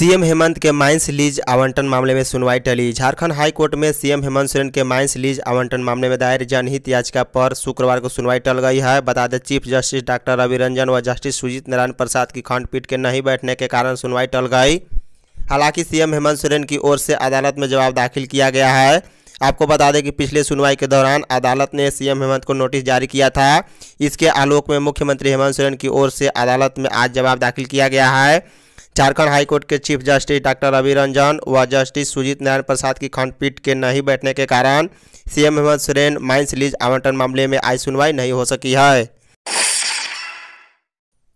CM Hemant के mines lease आवंटन मामले में सुनवाई टली झारखंड हाई कोर्ट में सीएम हेमंत सोरेन के माइंस लीज आवंटन मामले में दायर जनहित याचिका पर शुक्रवार को सुनवाई टल गई है बता दें chief justice doctor Ravi Ranjan व जस्टिस सुजीत नारायण प्रसाद की खंडपीठ के नहीं बैठने के कारण सुनवाई टल गई हालांकि सीएम हेमंत सोरेन की ओर से अदालत में जवाब दाखिल किया गया है आपको बता दें कि पिछले सुनवाई के दौरान अदालत ने सीएम हेमंत को नोटिस जारी किया था इसके आलोक में मुख्यमंत्री हेमंत सोरेन की ओर से अदालत में आज जवाब दाखिल किया गया है झारखंड हाईकोर्ट के chief justice doctor Ravi Ranjan व जस्टिस सुजीत नारायण प्रसाद की खंडपीठ के नहीं बैठने के कारण CM Hemant Soren mines lease आवंटन मामले में आज सुनवाई नहीं हो सकी है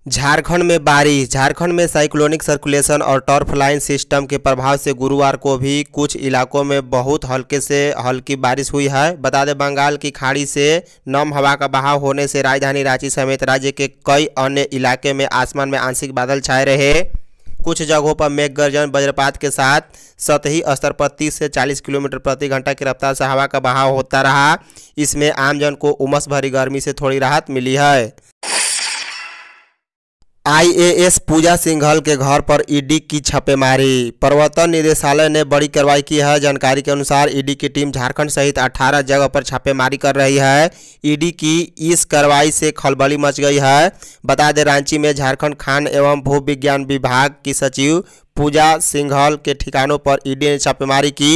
झारखंड में बारिश झारखंड में साइक्लोनिक सर्कुलेशन और टर्फ लाइन सिस्टम के प्रभाव से गुरुवार को भी कुछ इलाकों में बहुत हल्के से हल्की बारिश हुई है बता दें बंगाल की खाड़ी से नम हवा का बहाव होने से राजधानी रांची समेत राज्य के कई अन्य इलाके में आसमान में आंशिक बादल छाए रहे कुछ जगहों पर मेघ गर्जन वज्रपात के साथ सतही स्तर पर 30 से 40 किलोमीटर प्रति घंटा की रफ्तार से हवा का बहाव होता रहा इसमें आमजन को उमस भरी गर्मी से थोड़ी राहत मिली है आईएएस पूजा सिंघल के घर पर ईडी की छापेमारी प्रवर्तन निदेशालय ने बड़ी कार्रवाई की है जानकारी के अनुसार ईडी की टीम झारखंड सहित 18 जगह पर छापेमारी कर रही है ईडी की इस कार्रवाई से खलबली मच गई है बता दें रांची में झारखंड खान एवं भू विज्ञान विभाग की सचिव पूजा सिंघल के ठिकानों पर ईडी ने छापेमारी की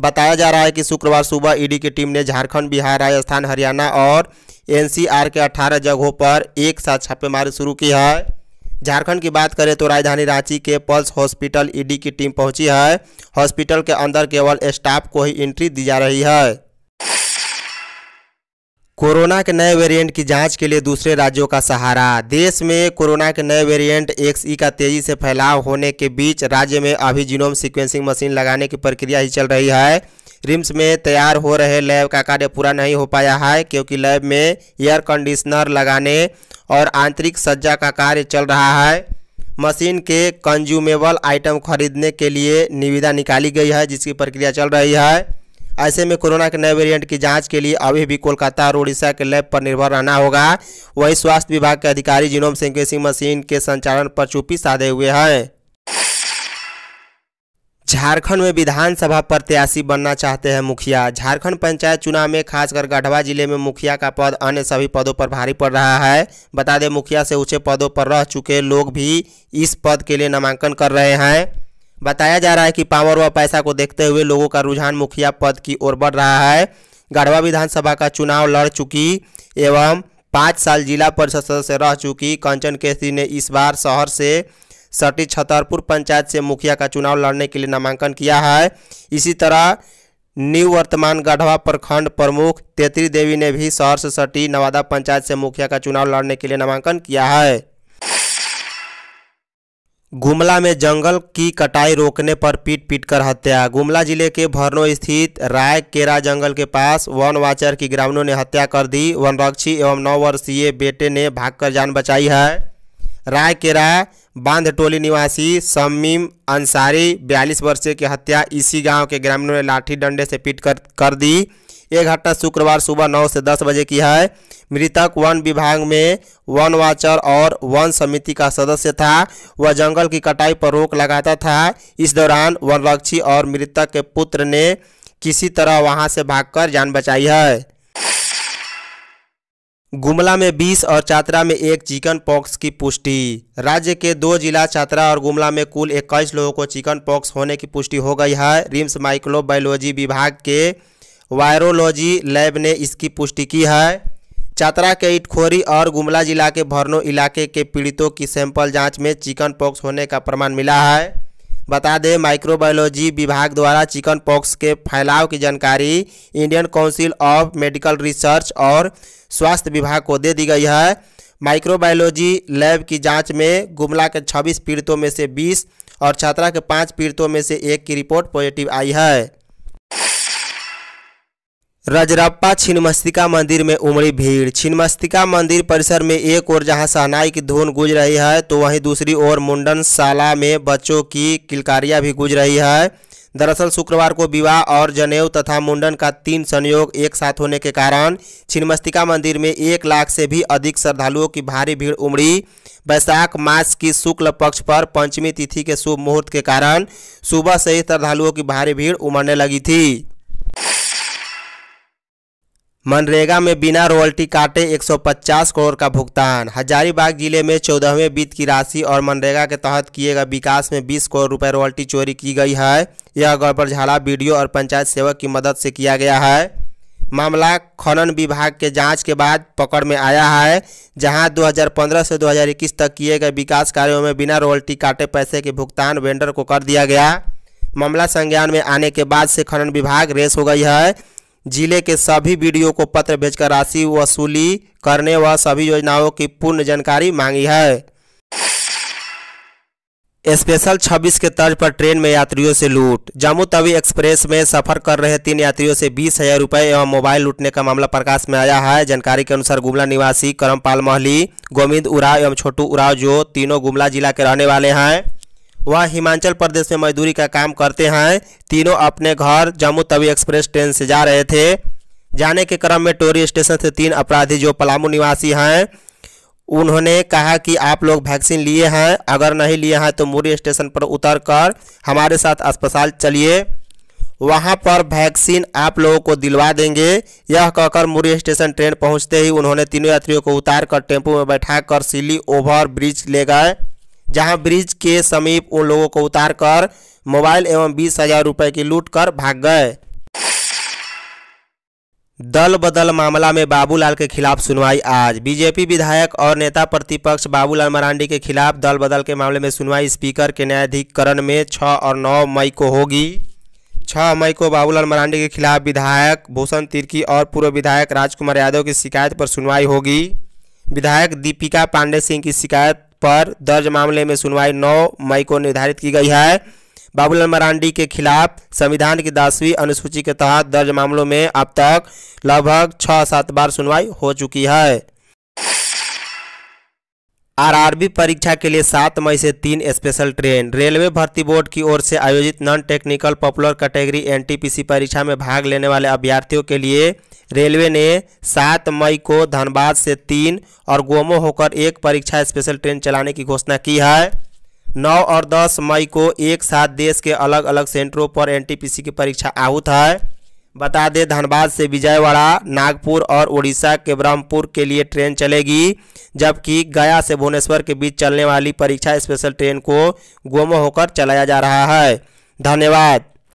बताया जा रहा है कि शुक्रवार सुबह ईडी की टीम ने झारखंड बिहार राजस्थान हरियाणा और एनसीआर के 18 जगहों पर एक साथ छापेमारी शुरू की है झारखंड की बात करें तो राजधानी रांची के पल्स हॉस्पिटल ईडी की टीम पहुंची है हॉस्पिटल के अंदर केवल स्टाफ को ही एंट्री दी जा रही है कोरोना के नए वेरिएंट की जांच के लिए दूसरे राज्यों का सहारा देश में कोरोना के नए वेरिएंट एक्सई e का तेजी से फैलाव होने के बीच राज्य में अभी जीनोम सीक्वेंसिंग मशीन लगाने की प्रक्रिया ही चल रही है रिम्स में तैयार हो रहे लैब का कार्य पूरा नहीं हो पाया है क्योंकि लैब में एयर कंडीशनर लगाने और आंतरिक सज्जा का कार्य चल रहा है मशीन के कंज्यूमेबल आइटम खरीदने के लिए निविदा निकाली गई है जिसकी प्रक्रिया चल रही है ऐसे में कोरोना के नए वेरिएंट की जांच के लिए अभी भी कोलकाता और उड़ीसा के लैब पर निर्भर रहना होगा वही स्वास्थ्य विभाग के अधिकारी जीनोम सिंक्वेसिंग मशीन के संचालन पर चुप्पी साधे हुए हैं झारखंड में विधानसभा प्रत्याशी बनना चाहते हैं मुखिया झारखंड पंचायत चुनाव में खासकर गढ़वा जिले में मुखिया का पद अन्य सभी पदों पर भारी पड़ रहा है बता दें मुखिया से ऊंचे पदों पर रह चुके लोग भी इस पद के लिए नामांकन कर रहे हैं बताया जा रहा है कि पावर व पैसा को देखते हुए लोगों का रुझान मुखिया पद की ओर बढ़ रहा है गढ़वा विधानसभा का चुनाव लड़ चुकी एवं पाँच साल जिला परिषद सदस्य रह चुकी कंचन केसरी ने इस बार शहर से सटी छतरपुर पंचायत से मुखिया का चुनाव लड़ने के लिए नामांकन किया है इसी तरह न्यू वर्तमान गढ़वा प्रखंड प्रमुख तेतरी देवी ने भी शहर से सटी नवादा पंचायत से मुखिया का चुनाव लड़ने के लिए नामांकन किया है गुमला में जंगल की कटाई रोकने पर पीट पीट कर हत्या गुमला जिले के भरनो स्थित राय केरा जंगल के पास वन वाचर की ग्रामीणों ने हत्या कर दी वनरक्षी एवं नौ वर्षीय बेटे ने भागकर जान बचाई है राय केरा बांध टोली निवासी समीम अंसारी बयालीस वर्षीय की हत्या इसी गांव के ग्रामीणों ने लाठी डंडे से पीट कर कर दी यह घटना शुक्रवार सुबह नौ से दस बजे की है मृतक वन विभाग में वन वाचर और वन समिति का सदस्य था वह जंगल की कटाई पर रोक लगाता था इस दौरान रक्षी और मृतक के पुत्र ने किसी तरह वहां से भागकर जान बचाई है गुमला में 20 और चात्रा में एक चिकन पॉक्स की पुष्टि राज्य के दो जिला चात्रा और गुमला में कुल इक्कीस लोगों को चिकन पॉक्स होने की पुष्टि हो गई है रिम्स माइक्रोबायोलॉजी विभाग के वायरोलॉजी लैब ने इसकी पुष्टि की है चतरा के इटखोरी और गुमला जिला के भरनो इलाके के पीड़ितों की सैंपल जांच में चिकन पॉक्स होने का प्रमाण मिला है बता दें माइक्रोबायोलॉजी विभाग द्वारा चिकन पॉक्स के फैलाव की जानकारी Indian council of medical research और स्वास्थ्य विभाग को दे दी गई है माइक्रोबायोलॉजी लैब की जांच में गुमला के 26 पीड़ितों में से 20 और छात्रा के पाँच पीड़ितों में से एक की रिपोर्ट पॉजिटिव आई है रजरप्पा छिन्मस्तिका मंदिर में उमड़ी भीड़ छिन्मस्तिका मंदिर परिसर में एक ओर जहां सहनाई की धुन गुज रही है तो वहीं दूसरी ओर मुंडन शाला में बच्चों की किलकारियां भी गुज रही है दरअसल शुक्रवार को विवाह और जनेऊ तथा मुंडन का तीन संयोग एक साथ होने के कारण छिन्मस्तिका मंदिर में एक लाख से भी अधिक श्रद्धालुओं की भारी भीड़ उमड़ी वैशाख मास की शुक्ल पक्ष पर पंचमी तिथि के शुभ मुहूर्त के कारण सुबह से ही श्रद्धालुओं की भारी भीड़ उमड़ने लगी थी मनरेगा में बिना रॉयल्टी काटे 150 करोड़ का भुगतान हजारीबाग जिले में चौदहवें वित्त की राशि और मनरेगा के तहत किए गए विकास में 20 करोड़ रुपए रॉयल्टी चोरी की गई है यह गड़बड़झाला वीडियो और पंचायत सेवक की मदद से किया गया है मामला खनन विभाग के जांच के बाद पकड़ में आया है जहां 2015 से 2021 तक किए गए विकास कार्यों में बिना रॉयल्टी काटे पैसे के भुगतान वेंडर को कर दिया गया मामला संज्ञान में आने के बाद से खनन विभाग रेस हो गई है जिले के सभी बीडीओ को पत्र भेजकर राशि वसूली करने व सभी योजनाओं की पूर्ण जानकारी मांगी है स्पेशल 26 के तर्ज पर ट्रेन में यात्रियों से लूट जम्मू तवी एक्सप्रेस में सफर कर रहे तीन यात्रियों से बीस हजार रुपये एवं मोबाइल लूटने का मामला प्रकाश में आया है जानकारी के अनुसार गुमला निवासी करमपाल महली गोविंद उराव एवं छोटू उराव जो तीनों गुमला जिला के रहने वाले हैं वह हिमाचल प्रदेश में मजदूरी का काम करते हैं तीनों अपने घर जम्मू तवी एक्सप्रेस ट्रेन से जा रहे थे जाने के क्रम में टोरी स्टेशन से तीन अपराधी जो पलामू निवासी हैं उन्होंने कहा कि आप लोग वैक्सीन लिए हैं अगर नहीं लिए हैं तो मूरी स्टेशन पर उतर कर हमारे साथ अस्पताल चलिए वहां पर वैक्सीन आप लोगों को दिलवा देंगे यह कहकर मुरी स्टेशन ट्रेन पहुंचते ही उन्होंने तीनों यात्रियों को उतार कर टेम्पो में बैठा कर सिली ओवर ब्रिज ले गए जहां ब्रिज के समीप उन लोगों को उतार कर मोबाइल एवं बीस हजार रुपए की लूट कर भाग गए दल बदल मामला में बाबूलाल के खिलाफ सुनवाई आज बीजेपी विधायक और नेता प्रतिपक्ष बाबूलाल मरांडी के खिलाफ दल बदल के मामले में सुनवाई स्पीकर के न्यायाधिकरण में छह और नौ मई को होगी छह मई को बाबूलाल मरांडी के खिलाफ विधायक भूषण तिर्की और पूर्व विधायक राजकुमार यादव की शिकायत पर सुनवाई होगी विधायक दीपिका पांडे सिंह की शिकायत पर दर्ज मामले में सुनवाई 9 मई को निर्धारित की गई है बाबूलाल मरांडी के खिलाफ संविधान की दसवीं अनुसूची के तहत दर्ज मामलों में अब तक लगभग छः सात बार सुनवाई हो चुकी है आरआरबी परीक्षा के लिए सात मई से तीन स्पेशल ट्रेन रेलवे भर्ती बोर्ड की ओर से आयोजित non technical popular category NTPC परीक्षा में भाग लेने वाले अभ्यर्थियों के लिए रेलवे ने सात मई को धनबाद से तीन और गोमो होकर एक परीक्षा स्पेशल ट्रेन चलाने की घोषणा की है नौ और दस मई को एक साथ देश के अलग अलग सेंटरों पर सी की परीक्षा आहूत है बता दें धनबाद से विजयवाड़ा नागपुर और उड़ीसा के ब्रह्मपुर के लिए ट्रेन चलेगी जबकि गया से भुवनेश्वर के बीच चलने वाली परीक्षा स्पेशल ट्रेन को गोमो होकर चलाया जा रहा है धन्यवाद